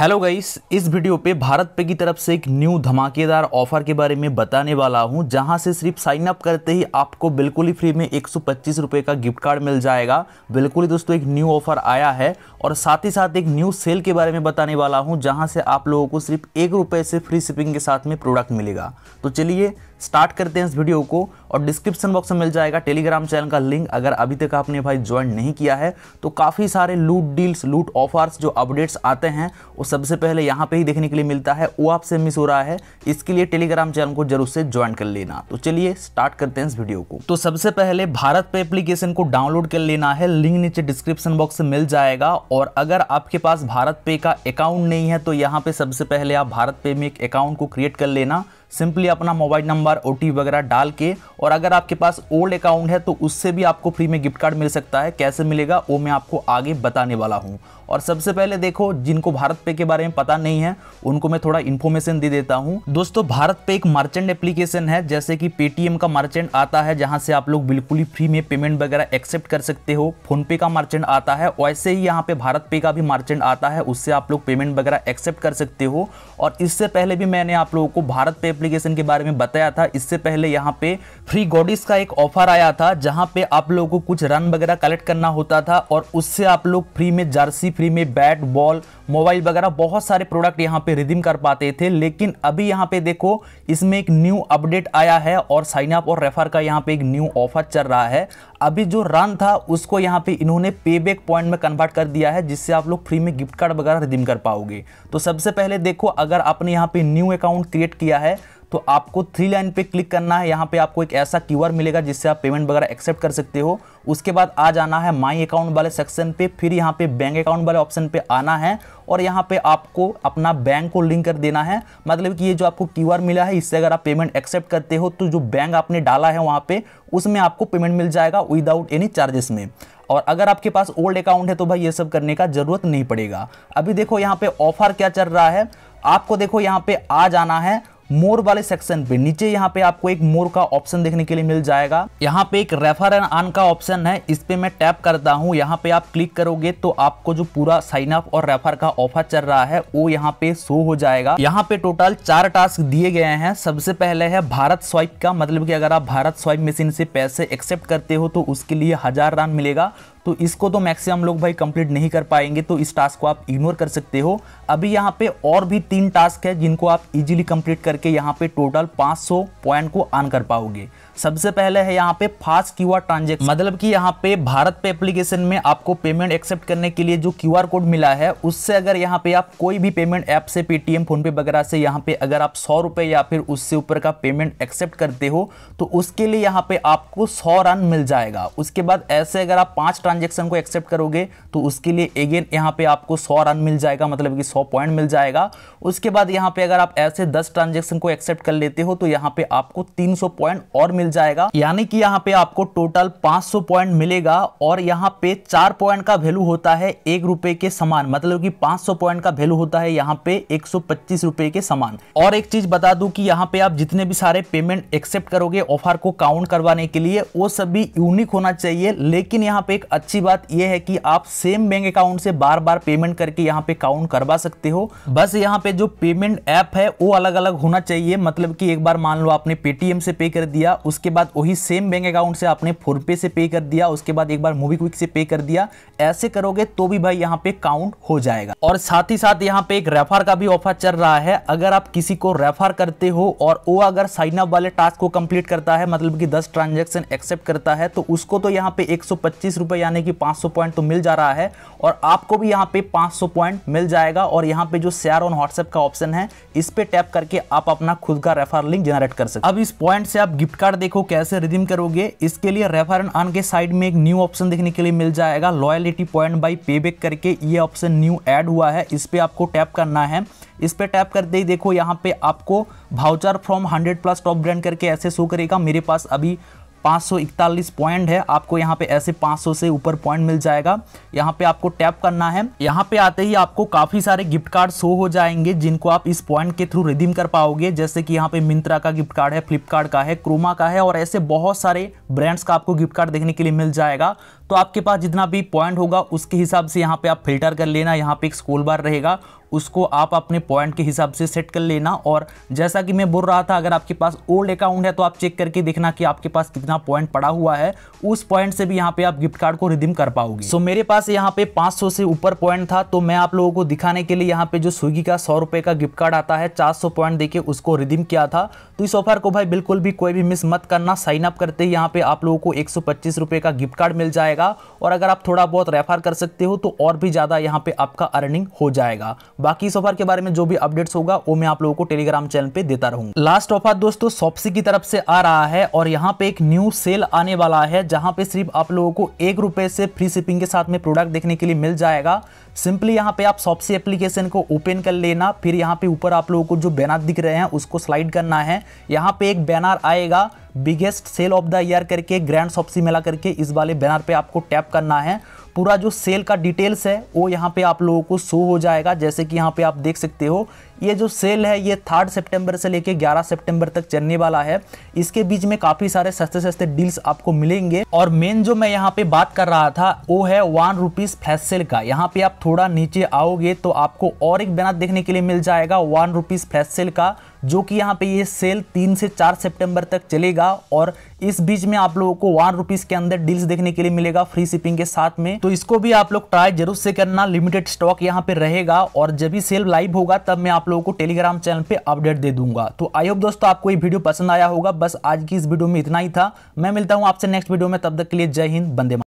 hello guys इस video पे भारत पे की तरफ से एक न्यू धमाकेदार ऑफर के बारे में बताने वाला हूं जहां से सिर्फ साइन अप करते ही आपको बिल्कुल ही फ्री में एक सौ का गिफ्ट कार्ड मिल जाएगा बिल्कुल ही दोस्तों एक न्यू ऑफर आया है और साथ ही साथ एक न्यू सेल के बारे में बताने वाला हूँ जहाँ से आप लोगों को सिर्फ एक से फ्री शिपिंग के साथ में प्रोडक्ट मिलेगा तो चलिए स्टार्ट करते हैं इस वीडियो को और डिस्क्रिप्शन बॉक्स में मिल जाएगा टेलीग्राम चैनल का लिंक अगर अभी तक आपने भाई ज्वाइन नहीं किया है तो काफ़ी सारे लूट डील्स लूट ऑफर्स जो अपडेट्स आते हैं सबसे पहले यहाँ पे ही देखने के लिए मिलता है वो आपसे मिस हो रहा है इसके लिए टेलीग्राम चैनल को जरूर से ज्वाइन कर लेना तो चलिए स्टार्ट करते हैं इस वीडियो को तो सबसे पहले भारत पे एप्लीकेशन को डाउनलोड कर लेना है लिंक नीचे डिस्क्रिप्शन बॉक्स से मिल जाएगा और अगर आपके पास भारत पे का अकाउंट नहीं है तो यहाँ पे सबसे पहले आप भारत पे में एक अकाउंट को क्रिएट कर लेना सिंपली अपना मोबाइल नंबर ओ वगैरह डाल के और अगर आपके पास ओल्ड अकाउंट है तो उससे भी आपको फ्री में गिफ्ट कार्ड मिल सकता है कैसे मिलेगा वो मैं आपको आगे बताने वाला हूँ और सबसे पहले देखो जिनको भारत पे के बारे में पता नहीं है उनको मैं थोड़ा इन्फॉर्मेशन दे देता हूँ दोस्तों भारत पे एक मर्चेंट एप्लीकेशन है जैसे कि पेटीएम का मर्चेंट आता है जहाँ से आप लोग बिल्कुल ही फ्री में पेमेंट वगैरह एक्सेप्ट कर सकते हो फोनपे का मर्चेंट आता है वैसे ही यहाँ पे भारत पे का भी मर्चेंट आता है उससे आप लोग पेमेंट वगैरह एक्सेप्ट कर सकते हो और इससे पहले भी मैंने आप लोगों को भारत पे एप्लीकेशन के बारे में बताया था इससे पहले यहाँ पे फ्री गॉडिस का एक ऑफर आया था जहाँ पे आप लोगों को कुछ रन वगैरह कलेक्ट करना होता था और उससे आप लोग फ्री में जर्सी फ्री में बैट बॉल मोबाइल वगैरह बहुत सारे प्रोडक्ट यहाँ पे रिदीम कर पाते थे लेकिन अभी यहाँ पे देखो इसमें एक न्यू अपडेट आया है और साइन अप और रेफर का यहाँ पे एक न्यू ऑफर चल रहा है अभी जो रन था उसको यहाँ पे इन्होंने पे बैक पॉइंट में कन्वर्ट कर दिया है जिससे आप लोग फ्री में गिफ्ट कार्ड वगैरह रिडीम कर पाओगे तो सबसे पहले देखो अगर आपने यहाँ पे न्यू अकाउंट क्रिएट किया है तो आपको थ्री लाइन पे क्लिक करना है यहाँ पे आपको एक ऐसा क्यूआर मिलेगा जिससे आप पेमेंट वगैरह एक्सेप्ट कर सकते हो उसके बाद आ जाना है माई अकाउंट वाले सेक्शन पे फिर यहाँ पे बैंक अकाउंट वाले ऑप्शन पे आना है और यहाँ पे आपको अपना बैंक को लिंक कर देना है मतलब कि ये जो आपको क्यू मिला है इससे अगर आप पेमेंट एक्सेप्ट करते हो तो जो बैंक आपने डाला है वहाँ पर उसमें आपको पेमेंट मिल जाएगा विदाउट एनी चार्जेस में और अगर आपके पास ओल्ड अकाउंट है तो भाई ये सब करने का ज़रूरत नहीं पड़ेगा अभी देखो यहाँ पे ऑफर क्या चल रहा है आपको देखो यहाँ पे आ जाना है मोर वाले सेक्शन पे नीचे यहाँ पे आपको एक मोर का ऑप्शन देखने के लिए मिल जाएगा यहाँ पे एक रेफर एंड आन का ऑप्शन है इस पे मैं टैप करता हूँ यहाँ पे आप क्लिक करोगे तो आपको जो पूरा साइन अप और रेफर का ऑफर चल रहा है वो यहाँ पे शो हो जाएगा यहाँ पे टोटल चार टास्क दिए गए हैं सबसे पहले है भारत स्वाइप का मतलब की अगर आप भारत स्वाइप मशीन से पैसे एक्सेप्ट करते हो तो उसके लिए हजार रन मिलेगा तो इसको तो मैक्सिमम लोग भाई कंप्लीट नहीं कर पाएंगे तो इस टास्क को आप इग्नोर कर सकते हो अभी यहाँ पे और भी तीन टास्क है जिनको आप इजीली कंप्लीट कर करके यहाँ पे टोटल 500 पॉइंट को अर्न कर पाओगे सबसे पहले है यहाँ पे फास्ट क्यू आर ट्रांजेक्शन मतलब कि यहाँ पे भारत पे एप्लीकेशन में आपको पेमेंट एक्सेप्ट करने के लिए जो क्यू आर कोड मिला है उससे अगर यहाँ पे आप कोई भी पेमेंट ऐप से पेटीएम फोनपे वगैरह से यहाँ पे अगर आप सौ रुपये या फिर उससे ऊपर का पेमेंट एक्सेप्ट करते हो तो उसके लिए यहाँ पे आपको सौ रन मिल जाएगा उसके बाद ऐसे अगर आप पाँच ट्रांजेक्शन को एक्सेप्ट करोगे तो उसके लिए अगेन यहाँ पे आपको सौ रन मिल जाएगा मतलब कि सौ पॉइंट मिल जाएगा उसके बाद यहाँ पे अगर आप ऐसे दस ट्रांजेक्शन ट्रांजेक्शन को एक्सेप्ट कर लेते हो तो यहाँ पे आपको 300 पॉइंट और मिल जाएगा यानी कि यहाँ पे आपको टोटल 500 पॉइंट मिलेगा और यहाँ पे चार पॉइंट का वैल्यू होता है एक रुपए के समान मतलब कि 500 पॉइंट का वैल्यू होता है यहाँ पे एक रुपए के समान और एक चीज बता दू की यहाँ पे आप जितने भी सारे पेमेंट एक्सेप्ट करोगे ऑफर को काउंट करवाने के लिए वो सभी यूनिक होना चाहिए लेकिन यहाँ पे एक अच्छी बात यह है कि आप सेम बैंक अकाउंट से बार बार पेमेंट करके यहाँ पे काउंट करवा सकते हो बस यहाँ पे जो पेमेंट ऐप है वो अलग अलग होना होना चाहिए मतलब कि एक बार मान लो आपने पेटीएम से पे कर दिया उसके बाद वही सेम बैंक अकाउंट से आपने फोनपे से पे कर दिया उसके बाद एक बार मूवी क्विक से पे कर दिया ऐसे करोगे तो भी भाई यहाँ पे काउंट हो जाएगा और साथ ही साथ यहाँ पे एक रेफर का भी ऑफर चल रहा है अगर आप किसी को रेफर करते हो और वो अगर साइन अप वाले टास्क को कंप्लीट करता है मतलब कि दस ट्रांजेक्शन एक्सेप्ट करता है तो उसको तो यहाँ पे एक यानी कि पाँच पॉइंट तो मिल जा रहा है और आपको भी यहाँ पे 500 पॉइंट मिल जाएगा और यहाँ पे जो शेयर ऑन व्हाट्सएप का ऑप्शन है इस पर टैप करके आप अपना खुद का रेफर लिंक जनरेट कर सकते अब इस पॉइंट से आप गिफ्ट कार्ड देखो कैसे रिडीम करोगे इसके लिए रेफर एंड अर्न के साइड में एक न्यू ऑप्शन देखने के लिए मिल जाएगा लॉयलिटी पॉइंट बाई पे करके ये ऑप्शन न्यू एड हुआ है इस पर आपको टैप करना है इस पर टैप करते ही देखो यहाँ पे आपको voucher from 100 plus top brand करके ऐसे शो करेगा मेरे पास अभी 541 पॉइंट है आपको यहाँ पे ऐसे 500 से ऊपर पॉइंट मिल जाएगा यहाँ पे आपको टैप करना है यहाँ पे आते ही आपको काफ़ी सारे गिफ्ट कार्ड शो हो जाएंगे जिनको आप इस पॉइंट के थ्रू रिडीम कर पाओगे जैसे कि यहाँ पे मिंत्रा का गिफ्ट कार्ड है फ्लिपकार्ट का है क्रोमा का है और ऐसे बहुत सारे ब्रांड्स का आपको गिफ्ट कार्ड देखने के लिए मिल जाएगा तो आपके पास जितना भी पॉइंट होगा उसके हिसाब से यहाँ पे आप फिल्टर कर लेना यहाँ पे एक स्कोल बार रहेगा उसको आप अपने पॉइंट के हिसाब से सेट कर लेना और जैसा कि मैं बोल रहा था अगर आपके पास ओल्ड अकाउंट है तो आप चेक करके देखना कि आपके पास कितना पॉइंट पड़ा हुआ है उस पॉइंट से भी यहाँ पे आप गिफ्ट कार्ड को रिडीम कर पाओगे सो so, मेरे पास यहाँ पे 500 से ऊपर पॉइंट था तो मैं आप लोगों को दिखाने के लिए यहाँ पे जो स्विगी का सौ रुपये का गिफ्ट कार्ड आता है चार सौ पॉइंट देके उसको रिदीम किया था तो इस ऑफर को भाई बिल्कुल भी कोई भी मिस मत करना साइन अप करते ही यहाँ पे आप लोगों को एक सौ का गिफ्ट कार्ड मिल जाएगा जाएगा और अगर आप थोड़ा बहुत रेफर कर सकते हो तो और भी ज़्यादा यहाँ पे आपका अर्निंग हो जाएगा बाकी इस ऑफर के बारे में जो भी अपडेट्स होगा वो मैं आप लोगों को टेलीग्राम चैनल पर देता रहूँगा लास्ट ऑफर दोस्तों सॉप्सी की तरफ से आ रहा है और यहाँ पे एक न्यू सेल आने वाला है जहाँ पे सिर्फ आप लोगों को एक से फ्री शिपिंग के साथ में प्रोडक्ट देखने के लिए मिल जाएगा सिंपली यहाँ पे आप सॉप्सी एप्लीकेशन को ओपन कर लेना फिर यहाँ पे ऊपर आप लोगों को जो बैनर दिख रहे हैं उसको स्लाइड करना है यहाँ पे एक बैनर आएगा biggest sale of the year करके ग्रैंड सॉप्सी मेला करके इस वाले बैनर पे आपको टैप करना है पूरा जो सेल का डिटेल्स है वो यहाँ पे आप लोगों को शो हो जाएगा जैसे कि यहाँ पे आप देख सकते हो ये जो सेल है ये थर्ड सितंबर से लेके 11 सितंबर तक चलने वाला है इसके बीच में काफ़ी सारे सस्ते सस्ते डील्स आपको मिलेंगे और मेन जो मैं यहाँ पे बात कर रहा था वो है वन रुपीज़ फ्लैश सेल का यहाँ पे आप थोड़ा नीचे आओगे तो आपको और एक बैनर देखने के लिए मिल जाएगा वन रुपीज़ फ्लैश सेल का जो कि यहाँ पे ये सेल तीन से चार सितंबर तक चलेगा और इस बीच में आप लोगों को वन रुपीज़ के अंदर डील्स देखने के लिए मिलेगा फ्री शिपिंग के साथ में तो इसको भी आप लोग ट्राई जरूर से करना लिमिटेड स्टॉक यहाँ पे रहेगा और जब भी सेल लाइव होगा तब मैं आप लोगों को टेलीग्राम चैनल पे अपडेट दे दूंगा तो आई होप दोस्तों आपको ये वीडियो पसंद आया होगा बस आज की इस वीडियो में इतना ही था मैं मिलता हूँ आपसे नेक्स्ट वीडियो में तब तक के लिए जय हिंद बंदे